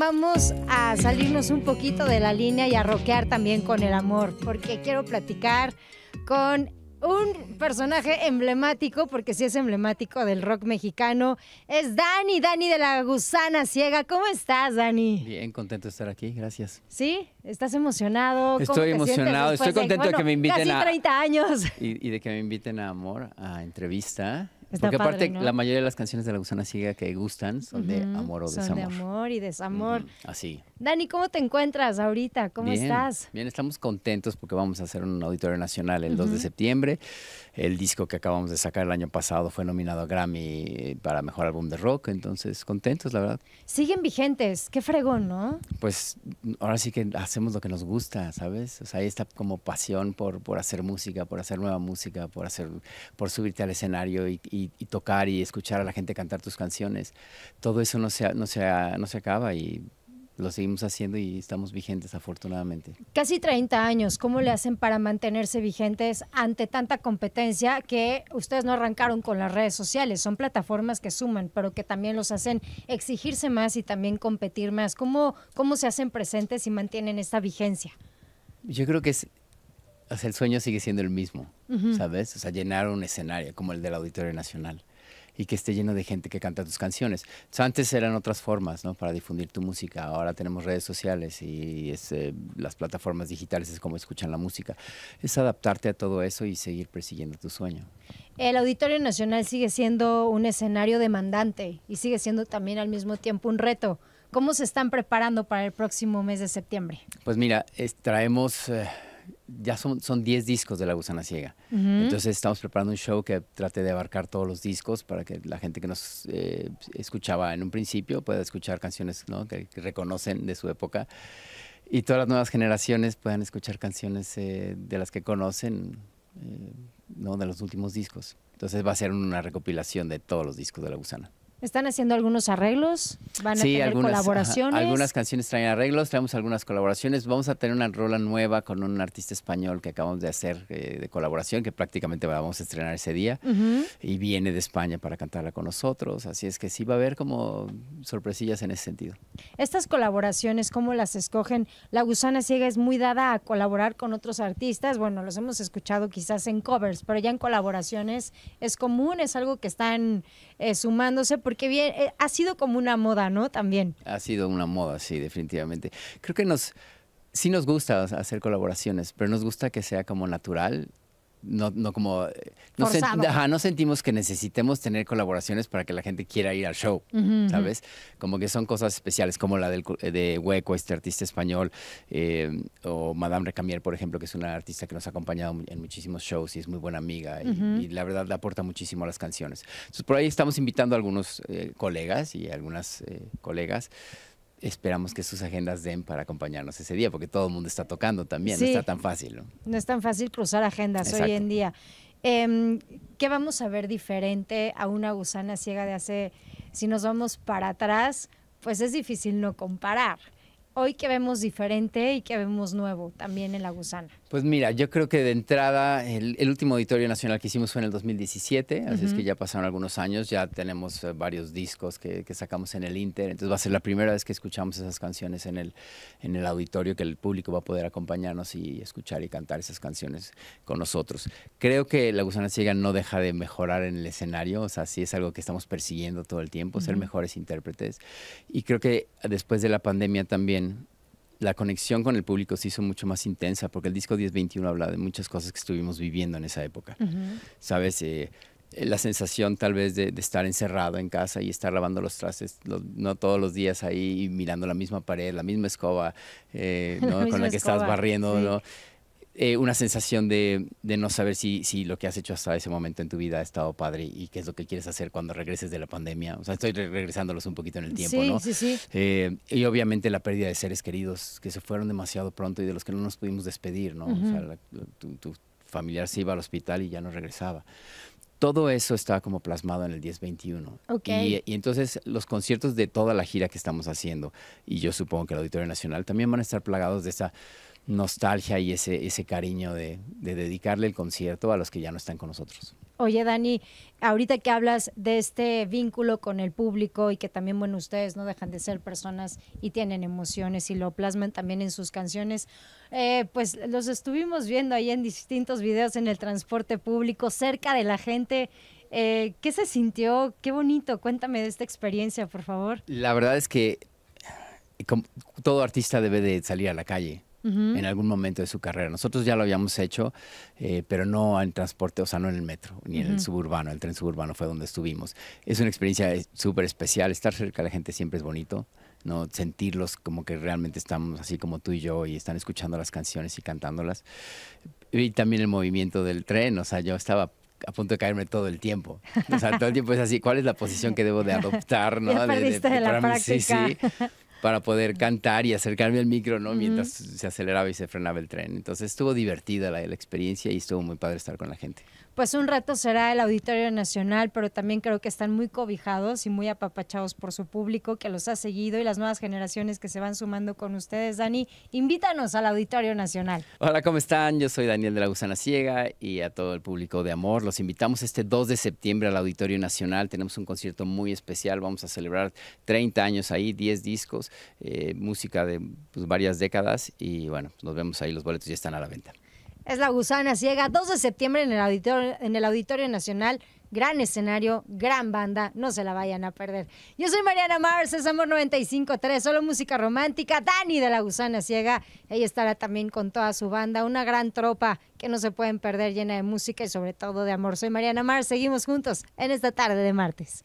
vamos a salirnos un poquito de la línea y a roquear también con el amor, porque quiero platicar con un personaje emblemático, porque sí es emblemático del rock mexicano, es Dani, Dani de la Gusana Ciega. ¿Cómo estás, Dani? Bien, contento de estar aquí, gracias. ¿Sí? ¿Estás emocionado? Estoy emocionado, estoy contento de, que me inviten casi a... años. Y, y de que me inviten a Amor, a entrevista. Porque aparte, la mayoría de las canciones de La Gusana Ciega que gustan son de amor o desamor. Son de amor y desamor. Así. Dani, ¿cómo te encuentras ahorita? ¿Cómo estás? Bien, estamos contentos porque vamos a hacer un auditorio nacional el 2 de septiembre. El disco que acabamos de sacar el año pasado fue nominado a Grammy para Mejor Álbum de Rock, entonces contentos, la verdad. Siguen vigentes, qué fregón, ¿no? Pues ahora sí que hacemos lo que nos gusta, ¿sabes? O sea, hay esta como pasión por, por hacer música, por hacer nueva música, por, hacer, por subirte al escenario y y, tocar y escuchar a la gente cantar tus canciones. Todo eso no se, no se, no se acaba y lo seguimos haciendo y estamos vigentes afortunadamente. Casi 30 años, ¿cómo le hacen para mantenerse vigentes ante tanta competencia que ustedes no arrancaron con las redes sociales? Son plataformas que suman, pero que también los hacen exigirse más y también competir más. ¿Cómo, cómo se hacen presentes y mantienen esta vigencia? Yo creo que es el sueño sigue siendo el mismo, ¿sabes? O sea, llenar un escenario como el del Auditorio Nacional y que esté lleno de gente que canta tus canciones. antes eran otras formas, ¿no? Para difundir tu música. Ahora tenemos redes sociales y este, las plataformas digitales es como escuchan la música. Es adaptarte a todo eso y seguir persiguiendo tu sueño. El Auditorio Nacional sigue siendo un escenario demandante y sigue siendo también al mismo tiempo un reto. ¿Cómo se están preparando para el próximo mes de septiembre? Pues mira, traemos... Eh, ya son, son 10 discos de La Gusana Ciega. Entonces estamos preparando un show que trate de abarcar todos los discos para que la gente que nos eh, escuchaba en un principio pueda escuchar canciones que, reconocen de su época y todas las nuevas generaciones puedan escuchar canciones eh, de las que conocen, eh, ¿no? de los últimos discos. Entonces va a ser una recopilación de todos los discos de La Gusana. Están haciendo algunos arreglos, van a tener algunas, colaboraciones. algunas canciones traen arreglos, traemos algunas colaboraciones. Vamos a tener una rola nueva con un artista español que acabamos de hacer eh, de colaboración, que prácticamente vamos a estrenar ese día. Y viene de España para cantarla con nosotros. Así es que sí va a haber como sorpresillas en ese sentido. Estas colaboraciones, ¿cómo las escogen? La Gusana Ciega es muy dada a colaborar con otros artistas. Bueno, los hemos escuchado quizás en covers, pero ya en colaboraciones es común, es algo que están eh, sumándose porque bien, eh, ha sido como una moda, ¿no? También. Ha sido una moda, sí, definitivamente. Creo que nos, sí nos gusta hacer colaboraciones, pero nos gusta que sea como natural no, como eh, no, sentimos que necesitemos tener colaboraciones para que la gente quiera ir al show, ¿sabes? Como que son cosas especiales, como la eh, de Hueco, este artista español, eh, o Madame Recamier, por ejemplo, que es una artista que nos ha acompañado en muchísimos shows y es muy buena amiga y, la verdad le aporta muchísimo a las canciones. Entonces, por ahí estamos invitando a algunos colegas y algunas colegas Esperamos que sus agendas den para acompañarnos ese día, porque todo el mundo está tocando también, no está tan fácil. ¿no? es tan fácil cruzar agendas hoy en día. Em, ¿Qué vamos a ver diferente a una gusana ciega de hace, si nos vamos para atrás, pues es difícil no comparar. Hoy qué vemos diferente y qué vemos nuevo también en la gusana. Pues mira, yo creo que de entrada, el, último auditorio nacional que hicimos fue en el 2017, así es que ya pasaron algunos años, ya tenemos eh, varios discos que, sacamos en el Inter, entonces va a ser la primera vez que escuchamos esas canciones en el, en el auditorio, que el público va a poder acompañarnos y escuchar y cantar esas canciones con nosotros. Creo que La Gusana Ciega no deja de mejorar en el escenario, o sea, sí es algo que estamos persiguiendo todo el tiempo, ser mejores intérpretes, y creo que después de la pandemia también la conexión con el público se hizo mucho más intensa, porque el disco 1021 habla de muchas cosas que estuvimos viviendo en esa época. ¿Sabes? Eh, eh, la sensación tal vez de, estar encerrado en casa y estar lavando los trastes, no todos los días ahí mirando la misma pared, la misma escoba, eh, con la que estabas estás barriendo, ¿no? Eh, una sensación de, no saber si, lo que has hecho hasta ese momento en tu vida ha estado padre y qué es lo que quieres hacer cuando regreses de la pandemia. O sea, estoy regresándolos un poquito en el tiempo, ¿no? Sí, sí, eh, y obviamente la pérdida de seres queridos que se fueron demasiado pronto y de los que no nos pudimos despedir, ¿no? O sea, tu, familiar se iba al hospital y ya no regresaba todo eso está como plasmado en el 1021. 21 Y, y, entonces los conciertos de toda la gira que estamos haciendo, y yo supongo que el Auditorio Nacional también van a estar plagados de esa nostalgia y ese, cariño de, dedicarle el concierto a los que ya no están con nosotros. Oye, Dani, ahorita que hablas de este vínculo con el público y que también, bueno, ustedes no dejan de ser personas y tienen emociones y lo plasman también en sus canciones, eh, pues los estuvimos viendo ahí en distintos videos en el transporte público, cerca de la gente. Eh, ¿Qué se sintió? Qué bonito. Cuéntame de esta experiencia, por favor. La verdad es que todo artista debe de salir a la calle en algún momento de su carrera. Nosotros ya lo habíamos hecho, eh, pero no en transporte, o sea, no en el metro, ni en el suburbano, el tren suburbano fue donde estuvimos. Es una experiencia eh, súper especial, estar cerca de la gente siempre es bonito. ¿no? sentirlos como que realmente estamos así como tú y yo y están escuchando las canciones y cantándolas. Y también el movimiento del tren, o sea, yo estaba a punto de caerme todo el tiempo. O sea, todo el tiempo es así, ¿cuál es la posición que debo de adoptar? ¿no? Ya de, la para sí, sí para poder cantar y acercarme al micro, ¿no? Mientras se aceleraba y se frenaba el tren. Entonces estuvo divertida la, la experiencia y estuvo muy padre estar con la gente pues un reto será el Auditorio Nacional, pero también creo que están muy cobijados y muy apapachados por su público que los ha seguido y las nuevas generaciones que se van sumando con ustedes. Dani, invítanos al Auditorio Nacional. Hola, ¿cómo están? Yo soy Daniel de la Gusana Ciega y a todo el público de Amor. Los invitamos este 2 de septiembre al Auditorio Nacional. Tenemos un concierto muy especial. Vamos a celebrar 30 años ahí, 10 discos, eh, música de pues, varias décadas y bueno, nos vemos ahí. Los boletos ya están a la venta. Es la gusana ciega, 2 de septiembre en el Auditorio, en el auditorio Nacional. Gran escenario, gran banda, no se la vayan a perder. Yo soy Mariana Mars, es Amor 95.3, solo música romántica. Dani de la Gusana Ciega, ella estará también con toda su banda, una gran tropa que no se pueden perder, llena de música y sobre todo de amor. Soy Mariana Mars, seguimos juntos en esta tarde de martes.